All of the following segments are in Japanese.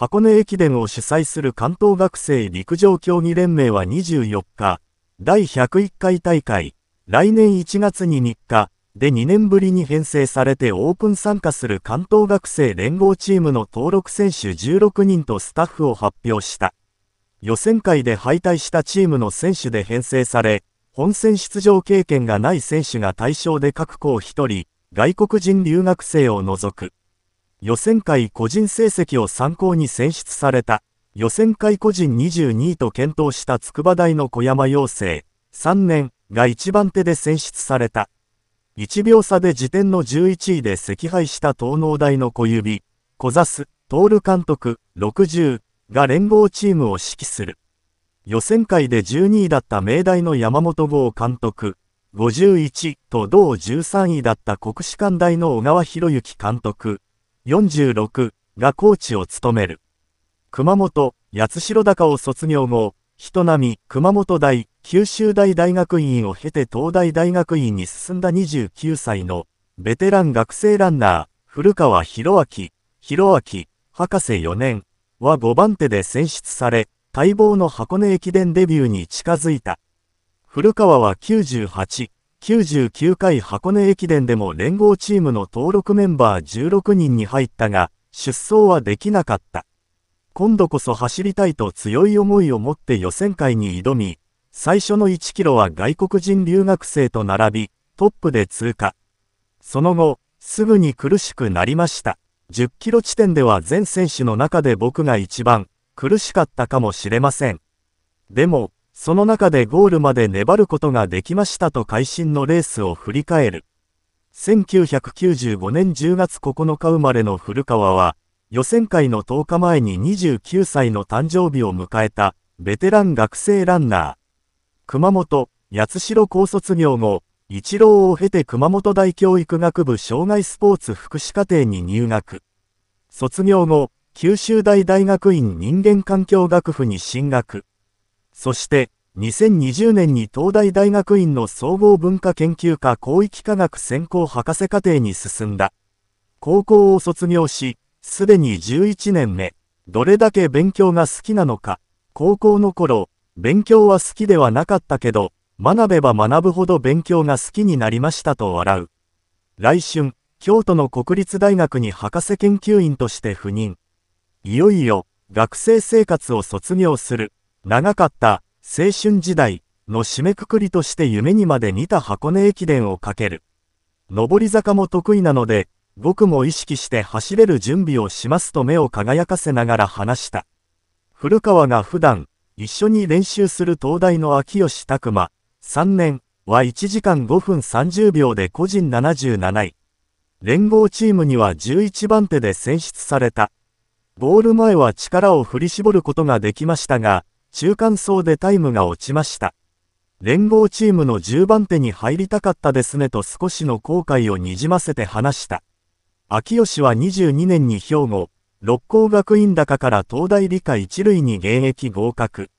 箱根駅伝を主催する関東学生陸上競技連盟は24日、第101回大会、来年1月に日課で2年ぶりに編成されてオープン参加する関東学生連合チームの登録選手16人とスタッフを発表した。予選会で敗退したチームの選手で編成され、本戦出場経験がない選手が対象で各校1人、外国人留学生を除く。予選会個人成績を参考に選出された予選会個人22位と検討した筑波大の小山陽生3年が1番手で選出された1秒差で時点の11位で惜敗した東農大の小指小指徹監督60が連合チームを指揮する予選会で12位だった明大の山本剛監督51と同13位だった国士舘大の小川博之監督46がコーチを務める。熊本、八代高を卒業後、人並み熊本大、九州大大学院を経て東大大学院に進んだ29歳のベテラン学生ランナー、古川博明、博明、博士4年は5番手で選出され、待望の箱根駅伝デビューに近づいた。古川は98、99回箱根駅伝でも連合チームの登録メンバー16人に入ったが、出走はできなかった。今度こそ走りたいと強い思いを持って予選会に挑み、最初の1キロは外国人留学生と並び、トップで通過。その後、すぐに苦しくなりました。10キロ地点では全選手の中で僕が一番苦しかったかもしれません。でも、その中でゴールまで粘ることができましたと会心のレースを振り返る。1995年10月9日生まれの古川は、予選会の10日前に29歳の誕生日を迎えた、ベテラン学生ランナー。熊本、八代高卒業後、一郎を経て熊本大教育学部障害スポーツ福祉課程に入学。卒業後、九州大大学院人間環境学部に進学。そして、2020年に東大大学院の総合文化研究科広域科学専攻博士課程に進んだ。高校を卒業し、すでに11年目、どれだけ勉強が好きなのか。高校の頃、勉強は好きではなかったけど、学べば学ぶほど勉強が好きになりましたと笑う。来春、京都の国立大学に博士研究員として赴任。いよいよ、学生生活を卒業する。長かった青春時代の締めくくりとして夢にまで似た箱根駅伝をかける。上り坂も得意なので、僕も意識して走れる準備をしますと目を輝かせながら話した。古川が普段、一緒に練習する東大の秋吉拓馬、3年は1時間5分30秒で個人77位。連合チームには11番手で選出された。ゴール前は力を振り絞ることができましたが、中間層でタイムが落ちました。連合チームの10番手に入りたかったですねと少しの後悔をにじませて話した。秋吉は22年に兵庫、六甲学院高から東大理科一類に現役合格。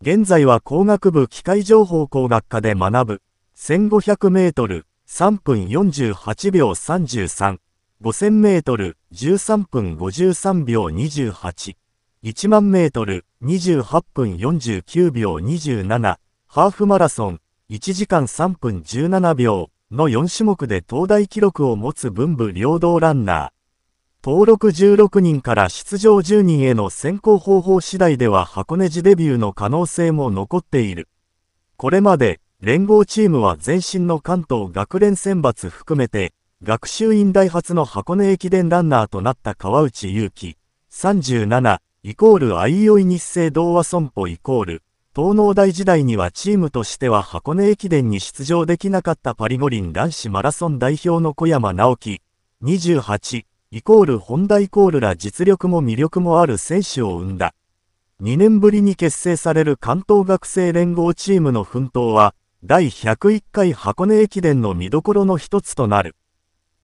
現在は工学部機械情報工学科で学ぶ。1500メートル、3分48秒33。5000メートル、13分53秒28。1万メートル、28分49秒27、ハーフマラソン、1時間3分17秒の4種目で東大記録を持つ文武両道ランナー。登録16人から出場10人への選考方法次第では箱根路デビューの可能性も残っている。これまで、連合チームは前身の関東学連選抜含めて、学習院大発の箱根駅伝ランナーとなった川内優輝、37、イコール相い日清同和損保イコール、東農大時代にはチームとしては箱根駅伝に出場できなかったパリ五輪男子マラソン代表の小山直樹、28、イコール本田イコールら実力も魅力もある選手を生んだ。2年ぶりに結成される関東学生連合チームの奮闘は、第101回箱根駅伝の見どころの一つとなる。